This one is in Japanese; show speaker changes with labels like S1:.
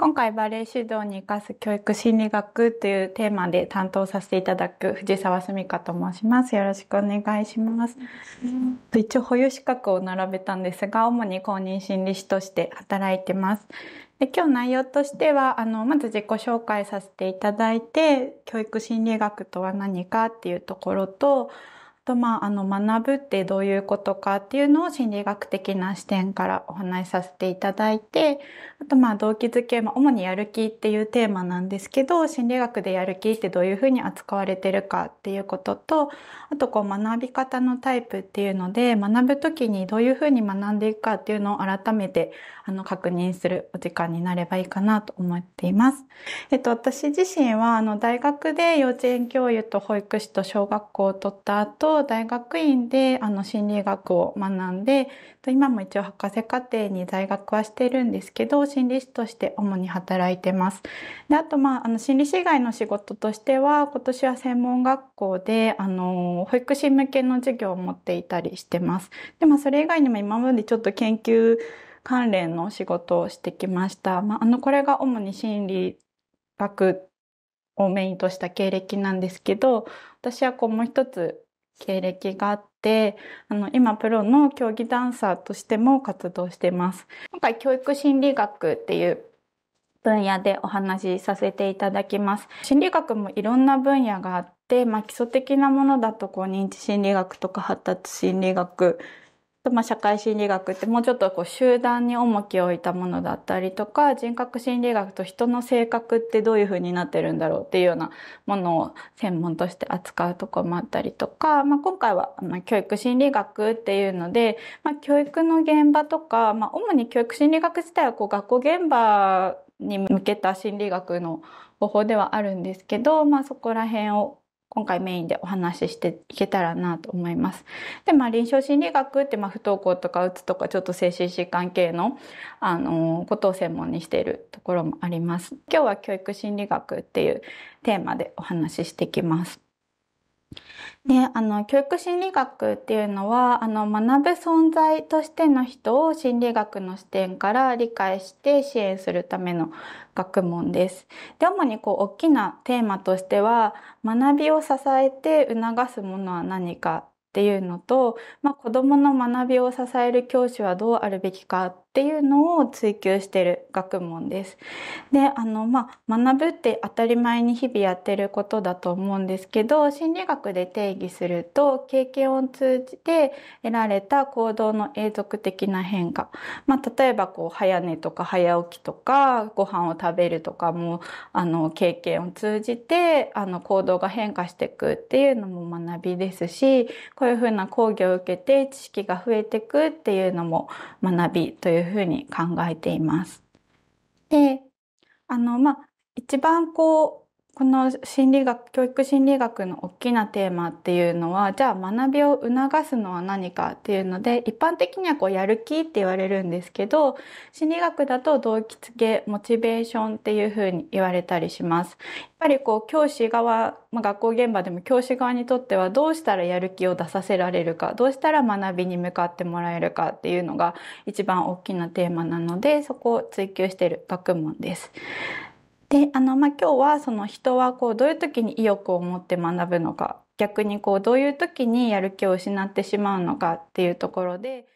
S1: 今回バレエ指導に生かす教育心理学というテーマで担当させていただく藤沢澄香と申します。よろしくお願いします。一応保有資格を並べたんですが、主に公認心理師として働いてます。で今日内容としては、あの、まず自己紹介させていただいて、教育心理学とは何かっていうところと、とまあ、あの、学ぶってどういうことかっていうのを心理学的な視点からお話しさせていただいて、あとまあ、動機づけ、まあ、主にやる気っていうテーマなんですけど、心理学でやる気ってどういうふうに扱われてるかっていうことと、あとこう、学び方のタイプっていうので、学ぶときにどういうふうに学んでいくかっていうのを改めて、あの、確認するお時間になればいいかなと思っています。えっと、私自身は、あの、大学で幼稚園教諭と保育士と小学校を取った後、と大学院であの心理学を学んで今も一応博士課程に在学はしてるんですけど心理師として主に働いてます。であと、まあ、あの心理師以外の仕事としては今年は専門学校であの保育士向けの授業を持っていたりしてます。でまあ、それ以外にも今までちょっと研究関連の仕事をしてきました。まあ、あのこれが主に心理学をメインとした経歴なんですけど私はこうもう一つ経歴があって、あの、今プロの競技ダンサーとしても活動してます。今回教育心理学っていう分野でお話しさせていただきます。心理学もいろんな分野があって、まあ、基礎的なものだとこう認知心理学とか発達心理学まあ、社会心理学ってもうちょっとこう集団に重きを置いたものだったりとか人格心理学と人の性格ってどういうふうになってるんだろうっていうようなものを専門として扱うとこもあったりとか、まあ、今回は教育心理学っていうので、まあ、教育の現場とか、まあ、主に教育心理学自体はこう学校現場に向けた心理学の方法ではあるんですけど、まあ、そこら辺を今回メインでお話ししていけたらなと思います。で、まあ臨床心理学って、まあ不登校とかうつとかちょっと精神疾患系の、あのー、ことを専門にしているところもあります。今日は教育心理学っていうテーマでお話ししていきます。であの教育心理学っていうのはあの学ぶ存在としての人を心理学の視点から理解して支援するための学問です。で主にこう大きなテーマとしては学びを支えて促すものは何かっていうのと、まあ、子どもの学びを支える教師はどうあるべきかっっていうのを追求してる学問です。で、あの、まあ、学ぶって当たり前に日々やってることだと思うんですけど、心理学で定義すると、経験を通じて得られた行動の永続的な変化。まあ、例えば、こう、早寝とか早起きとか、ご飯を食べるとかも、あの、経験を通じて、あの、行動が変化していくっていうのも学びですし、こういうふうな講義を受けて知識が増えていくっていうのも学びといういうふうに考えています。で、あの、まあ、一番こう、この心理学、教育心理学の大きなテーマっていうのは、じゃあ学びを促すのは何かっていうので、一般的にはこうやる気って言われるんですけど、心理学だと動機付け、モチベーションっていうふうに言われたりします。やっぱりこう教師側、まあ、学校現場でも教師側にとってはどうしたらやる気を出させられるか、どうしたら学びに向かってもらえるかっていうのが一番大きなテーマなので、そこを追求している学問です。であの、まあ、今日はその人はこうどういう時に意欲を持って学ぶのか逆にこうどういう時にやる気を失ってしまうのかっていうところで。